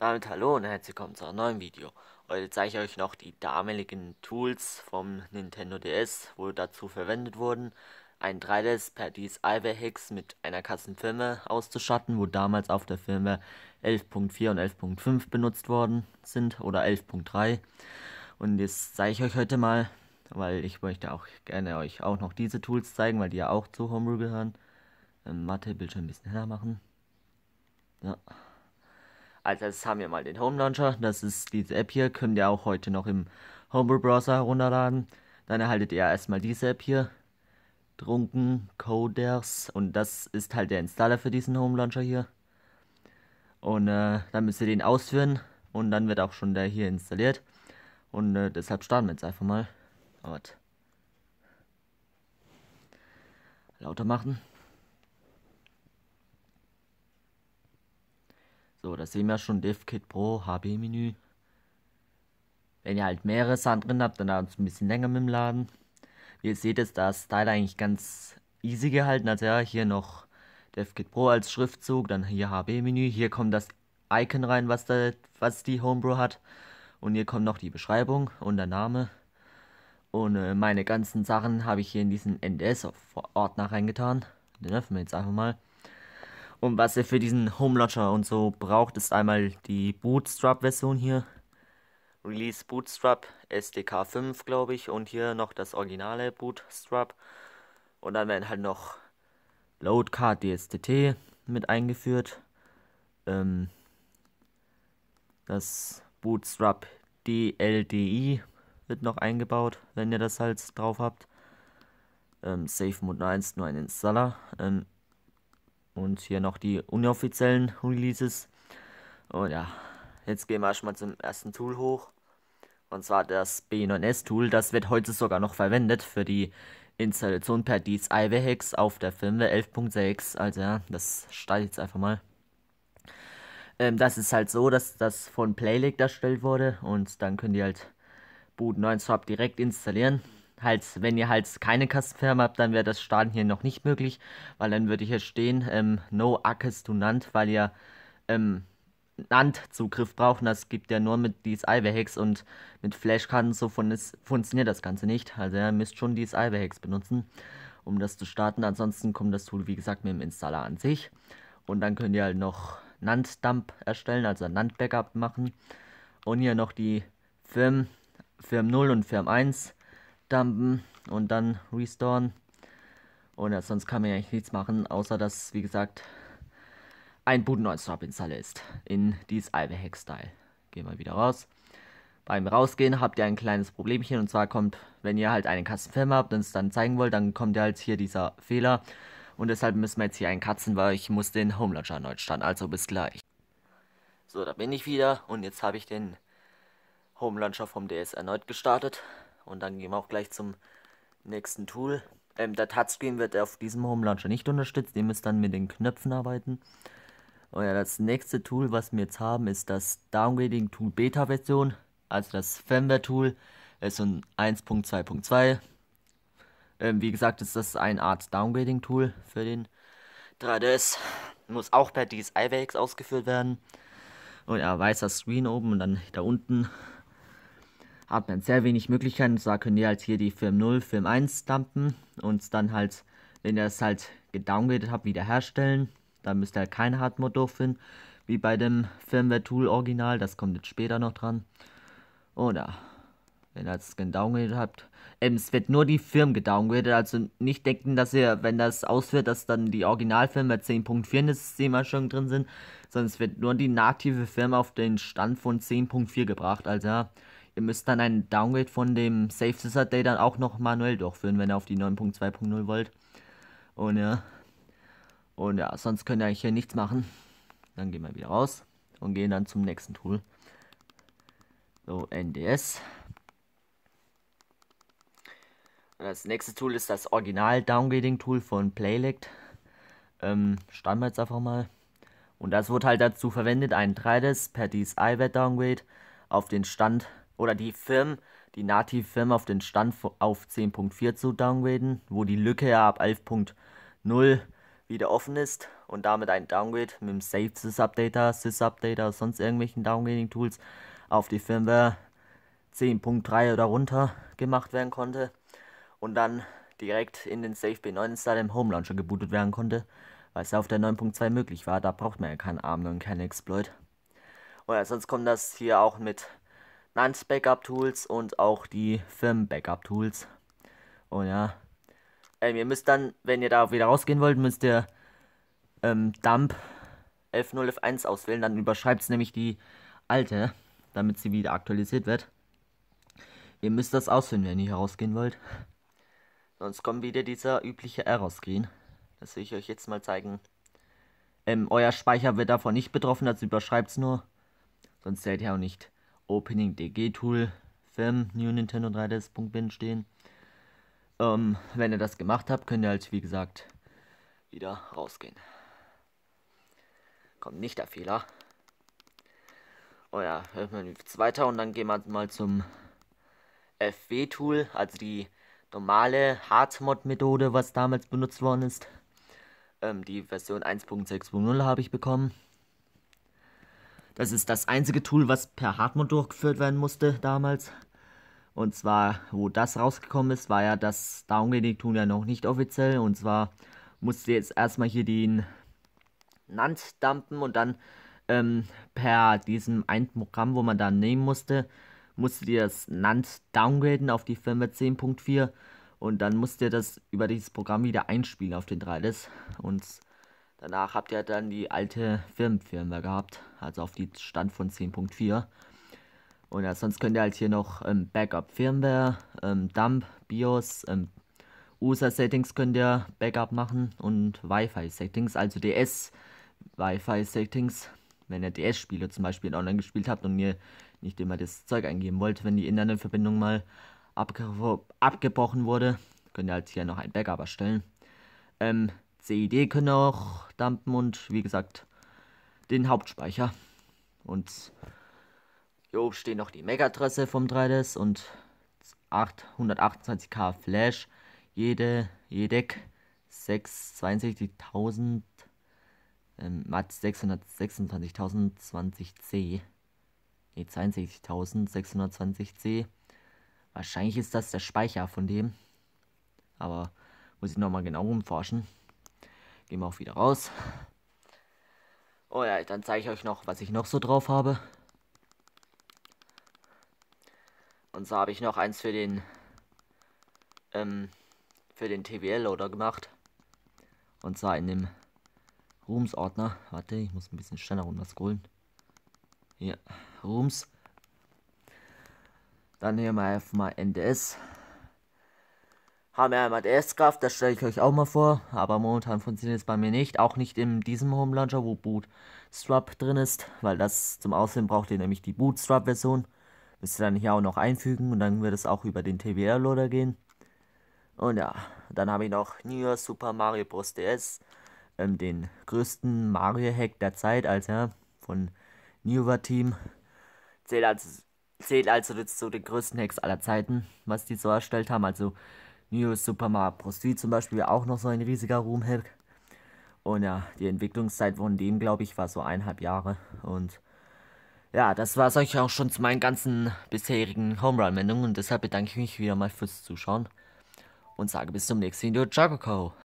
Damit hallo und herzlich willkommen zu einem neuen Video. Heute zeige ich euch noch die damaligen Tools vom Nintendo DS, wo dazu verwendet wurden, ein 3DS per DSi Hicks mit einer Kassenfirma auszustatten, wo damals auf der Firma 11.4 und 11.5 benutzt worden sind oder 11.3. Und das zeige ich euch heute mal, weil ich möchte auch gerne euch auch noch diese Tools zeigen, weil die ja auch zu Homebrew gehören. Ähm, Mathe, Bildschirm ein bisschen heller machen. Ja. Als erstes haben wir mal den Home Launcher. Das ist diese App hier. Könnt ihr auch heute noch im Homebrew Browser herunterladen. Dann erhaltet ihr erstmal diese App hier. Drunken Coders. Und das ist halt der Installer für diesen Home Launcher hier. Und äh, dann müsst ihr den ausführen. Und dann wird auch schon der hier installiert. Und äh, deshalb starten wir jetzt einfach mal. Aber lauter machen. So, da sehen wir schon, DevKit Pro, HB-Menü. Wenn ihr halt mehrere Sachen drin habt, dann dauert es ein bisschen länger mit dem Laden. ihr seht, es, da ist das Teil eigentlich ganz easy gehalten. Also ja, hier noch DevKit Pro als Schriftzug, dann hier HB-Menü. Hier kommt das Icon rein, was, da, was die Homebrew hat. Und hier kommt noch die Beschreibung und der Name. Und äh, meine ganzen Sachen habe ich hier in diesen NDS-Ordner reingetan. Den öffnen wir jetzt einfach mal. Und was ihr für diesen Home Launcher und so braucht, ist einmal die Bootstrap-Version hier. Release Bootstrap SDK 5, glaube ich. Und hier noch das originale Bootstrap. Und dann werden halt noch Loadcard DSTT mit eingeführt. Ähm, das Bootstrap DLDI wird noch eingebaut, wenn ihr das halt drauf habt. Ähm, SafeMode 1 nur ein Installer. Ähm, und hier noch die unoffiziellen Releases. Und ja, jetzt gehen wir erstmal zum ersten Tool hoch. Und zwar das B9S-Tool. Das wird heute sogar noch verwendet für die Installation per DSI-Hex auf der Firmware 11.6. Also ja, das starte ich jetzt einfach mal. Ähm, das ist halt so, dass das von Playleg erstellt wurde. Und dann könnt ihr halt Boot 9 Swap direkt installieren halt, wenn ihr halt keine Kastenfirma habt, dann wäre das Starten hier noch nicht möglich, weil dann würde hier stehen, ähm, no Ackes to Nant, weil ihr ähm, NAND-Zugriff braucht. Und das gibt ja nur mit DSI-Hacks und mit Flashkarten so von ist, funktioniert das Ganze nicht. Also ihr müsst schon DSI-Hacks benutzen, um das zu starten. Ansonsten kommt das Tool, wie gesagt, mit dem Installer an sich. Und dann könnt ihr halt noch NAND-Dump erstellen, also NAND-Backup machen. Und hier noch die Firmen, Firm 0 und Firm 1 dumpen und dann restoren. Und sonst kann man ja nichts machen, außer dass, wie gesagt, ein boot nonstop installer ist. In dieses alte Hack-Style. Gehen wir wieder raus. Beim Rausgehen habt ihr ein kleines Problemchen und zwar kommt, wenn ihr halt einen Katzenfilm habt und es dann zeigen wollt, dann kommt ja halt hier dieser Fehler. Und deshalb müssen wir jetzt hier einen Katzen, weil ich muss den Home Launcher neu starten. Also bis gleich. So, da bin ich wieder und jetzt habe ich den Home Launcher vom DS erneut gestartet. Und dann gehen wir auch gleich zum nächsten Tool. Ähm, der Touchscreen wird auf diesem Home Launcher nicht unterstützt. Ihr müsst dann mit den Knöpfen arbeiten. Und ja, das nächste Tool, was wir jetzt haben, ist das Downgrading Tool Beta Version. Also das Firmware Tool. Es ist ein 1.2.2. Ähm, wie gesagt, ist das eine Art Downgrading Tool für den 3DS. Muss auch per dsi ausgeführt werden. Und ja, weißer Screen oben und dann da unten hat man sehr wenig Möglichkeiten. Zwar könnt ihr halt hier die Film 0, Film 1 dumpen und dann halt, wenn ihr es halt gedowngradet habt, wiederherstellen. herstellen. Dann müsst ihr halt keine hard durchführen, wie bei dem Firmware-Tool Original. Das kommt jetzt später noch dran. Oder wenn ihr es gedowngradet habt. eben, es wird nur die Firm gedowngradet, also nicht denken, dass ihr, wenn das ausführt, dass dann die Originalfirmware 10.4 in das schon drin sind, sondern es wird nur die native Firma auf den Stand von 10.4 gebracht, Also, ja, Ihr müsst dann einen Downgrade von dem Safe Sysad Day dann auch noch manuell durchführen, wenn ihr auf die 9.2.0 wollt. Und ja. Und ja, sonst könnt ihr eigentlich hier nichts machen. Dann gehen wir wieder raus und gehen dann zum nächsten Tool. So, NDS. das nächste Tool ist das Original Downgrading Tool von Playlect. Ähm, starten wir jetzt einfach mal. Und das wurde halt dazu verwendet, ein 3 per DSI-Wert Downgrade auf den Stand oder die Firmen, die native Nativfirmen auf den Stand auf 10.4 zu downgraden, wo die Lücke ja ab 11.0 wieder offen ist und damit ein Downgrade mit dem Safe Updater, Sys Updater, sonst irgendwelchen Downgrading Tools auf die Firmware 10.3 oder runter gemacht werden konnte und dann direkt in den Safe B9 Installer im Home Launcher gebootet werden konnte, weil es ja auf der 9.2 möglich war. Da braucht man ja keinen ARM und keinen Exploit. Oder sonst kommt das hier auch mit Runs Backup Tools und auch die Firmen Backup Tools. Oh ja. Ähm, ihr müsst dann, wenn ihr da wieder rausgehen wollt, müsst ihr ähm, Dump f 1 auswählen. Dann überschreibt es nämlich die alte, damit sie wieder aktualisiert wird. Ihr müsst das auswählen, wenn ihr hier rausgehen wollt. Sonst kommt wieder dieser übliche Error-Screen. Das will ich euch jetzt mal zeigen. Ähm, euer Speicher wird davon nicht betroffen, also überschreibt es nur. Sonst seht ihr auch nicht Opening DG Tool Film New Nintendo 3DS.bin stehen. Ähm, wenn ihr das gemacht habt, könnt ihr halt wie gesagt wieder rausgehen. Kommt nicht der Fehler. Oh ja, weiter und dann gehen wir mal zum FW-Tool, also die normale Hardmod-Methode, was damals benutzt worden ist. Ähm, die Version 1.6.0 habe ich bekommen. Das ist das einzige Tool, was per Hardmode durchgeführt werden musste damals. Und zwar, wo das rausgekommen ist, war ja das downgrading tool ja noch nicht offiziell. Und zwar musste jetzt erstmal hier den NAND dumpen und dann ähm, per diesem ein Programm, wo man dann nehmen musste, musstet ihr das NAND downgraden auf die Firmware 10.4 und dann musst ihr das über dieses Programm wieder einspielen auf den 3DS. Und Danach habt ihr dann die alte Firmenfirmware gehabt, also auf die Stand von 10.4. Und ja, sonst könnt ihr halt hier noch ähm, Backup Firmware, ähm, Dump, BIOS, ähm, User Settings könnt ihr Backup machen und Wi-Fi Settings, also DS Wi-Fi Settings. Wenn ihr DS-Spiele zum Beispiel online gespielt habt und ihr nicht immer das Zeug eingeben wollt, wenn die Internetverbindung mal abge abgebrochen wurde, könnt ihr halt hier noch ein Backup erstellen. Ähm, cd können auch dumpen und wie gesagt den Hauptspeicher. Und hier oben stehen noch die MAC-Adresse vom 3DS und 828k Flash. Jede, jedek 662.000 Mat hat 626.020C. Ne, 62.620C. Wahrscheinlich ist das der Speicher von dem. Aber muss ich nochmal genau umforschen. Gehen wir auch wieder raus. Oh ja, dann zeige ich euch noch, was ich noch so drauf habe. Und so habe ich noch eins für den ähm, für den TWL loader gemacht. Und zwar in dem Rooms-Ordner. Warte, ich muss ein bisschen schneller runter scrollen. Hier, Rooms. Dann hier mal auf mal NDS haben wir einmal DS-Kraft, das stelle ich euch auch mal vor, aber momentan funktioniert es bei mir nicht, auch nicht in diesem Home Launcher, wo Bootstrap drin ist, weil das zum Aussehen braucht ihr nämlich die Bootstrap-Version. Müsst ihr dann hier auch noch einfügen und dann wird es auch über den TBR-Loader gehen. Und ja, dann habe ich noch New Super Mario Bros. DS, ähm, den größten Mario-Hack der Zeit, also ja, von Nova Team. Zählt als, zählt also zu den größten Hacks aller Zeiten, was die so erstellt haben, also New Super Mario Bros. Wii zum Beispiel auch noch so ein riesiger Ruhmhack. Und ja, die Entwicklungszeit von dem, glaube ich, war so eineinhalb Jahre. Und ja, das war es euch auch schon zu meinen ganzen bisherigen Home Run-Meldungen. Und deshalb bedanke ich mich wieder mal fürs Zuschauen und sage bis zum nächsten Video. Ciao, Kakao.